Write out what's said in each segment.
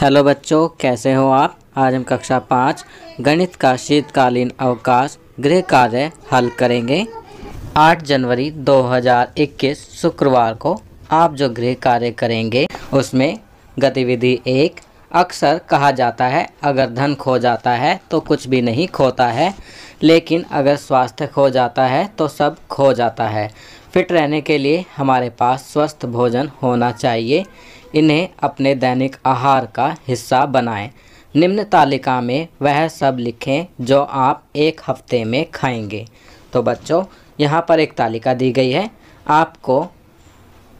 hello बच्चों कैसे हो आप आज हम कक्षा पाँच गणित का शीतकालीन अवकाश गृह कार्य हल करेंगे 8 जनवरी 2021 शुक्रवार को आप जो गृह कार्य करेंगे उसमें गतिविधि एक अक्सर कहा जाता है अगर धन खो जाता है तो कुछ भी नहीं खोता है लेकिन अगर स्वास्थ्य खो जाता है तो सब खो जाता है फिट रहने के लिए हमारे पास स्वस्थ भोजन होना चाहिए इन्हें अपने दैनिक आहार का हिस्सा बनाएं निम्न तालिका में वह सब लिखें जो आप एक हफ्ते में खाएंगे तो बच्चों यहाँ पर एक तालिका दी गई है आपको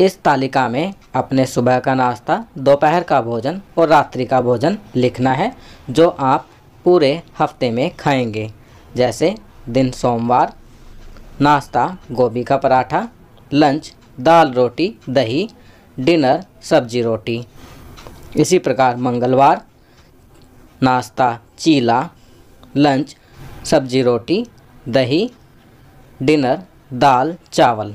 इस तालिका में अपने सुबह का नाश्ता दोपहर का भोजन और रात्रि का भोजन लिखना है जो आप पूरे हफ्ते में खाएंगे जैसे दिन सोमवार नाश्ता गोभी का पराठा लंच दाल रोटी दही डिनर सब्जी रोटी इसी प्रकार मंगलवार नाश्ता चीला लंच सब्जी रोटी दही डिनर दाल चावल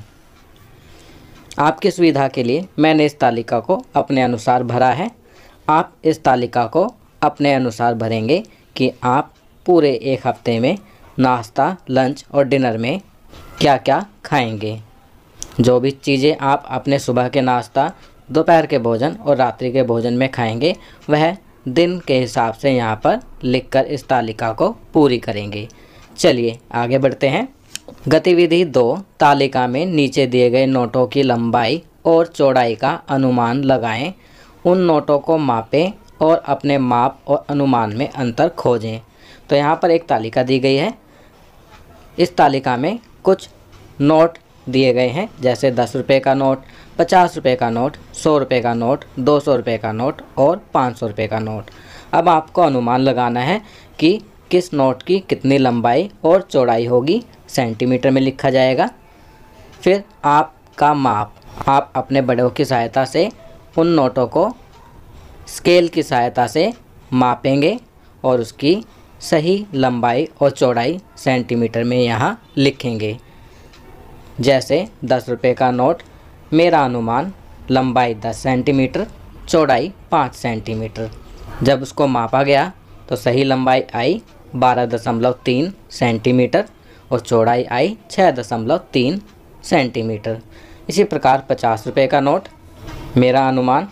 आपकी सुविधा के लिए मैंने इस तालिका को अपने अनुसार भरा है आप इस तालिका को अपने अनुसार भरेंगे कि आप पूरे एक हफ्ते में नाश्ता लंच और डिनर में क्या क्या खाएंगे जो भी चीज़ें आप अपने सुबह के नाश्ता दोपहर के भोजन और रात्रि के भोजन में खाएंगे वह दिन के हिसाब से यहाँ पर लिखकर इस तालिका को पूरी करेंगे चलिए आगे बढ़ते हैं गतिविधि दो तालिका में नीचे दिए गए नोटों की लंबाई और चौड़ाई का अनुमान लगाएं उन नोटों को मापें और अपने माप और अनुमान में अंतर खोजें तो यहाँ पर एक तालिका दी गई है इस तालिका में कुछ नोट दिए गए हैं जैसे दस रुपये का नोट पचास रुपये का नोट सौ रुपये का नोट दो सौ रुपये का नोट और पाँच सौ रुपये का नोट अब आपको अनुमान लगाना है कि किस नोट की कितनी लंबाई और चौड़ाई होगी सेंटीमीटर में लिखा जाएगा फिर आपका माप आप अपने बड़ों की सहायता से उन नोटों को स्केल की सहायता से मापेंगे और उसकी सही लंबाई और चौड़ाई सेंटीमीटर में यहाँ लिखेंगे जैसे दस रुपये का नोट मेरा अनुमान लंबाई दस सेंटीमीटर चौड़ाई पाँच सेंटीमीटर जब उसको मापा गया तो सही लंबाई आई बारह दशमलव तीन सेंटीमीटर और चौड़ाई आई छः दशमलव तीन सेंटीमीटर इसी प्रकार पचास रुपये का नोट मेरा अनुमान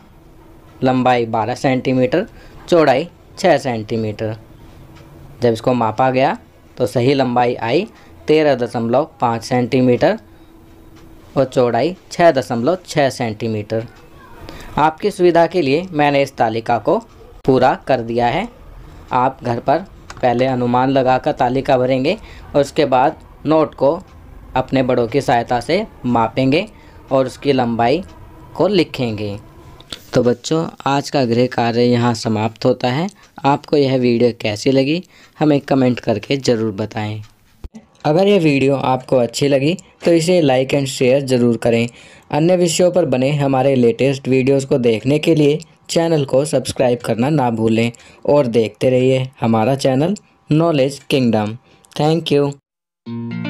लंबाई बारह सेंटीमीटर चौड़ाई छः सेंटीमीटर जब इसको मापा गया तो सही लंबाई आई तेरह दशमलव पाँच सेंटीमीटर और चौड़ाई 6.6 सेंटीमीटर आपकी सुविधा के लिए मैंने इस तालिका को पूरा कर दिया है आप घर पर पहले अनुमान लगाकर तालिका भरेंगे और उसके बाद नोट को अपने बड़ों की सहायता से मापेंगे और उसकी लंबाई को लिखेंगे तो बच्चों आज का गृह कार्य यहाँ समाप्त होता है आपको यह वीडियो कैसी लगी हमें कमेंट करके ज़रूर बताएं अगर ये वीडियो आपको अच्छी लगी तो इसे लाइक एंड शेयर ज़रूर करें अन्य विषयों पर बने हमारे लेटेस्ट वीडियोस को देखने के लिए चैनल को सब्सक्राइब करना ना भूलें और देखते रहिए हमारा channel knowledge kingdom thank you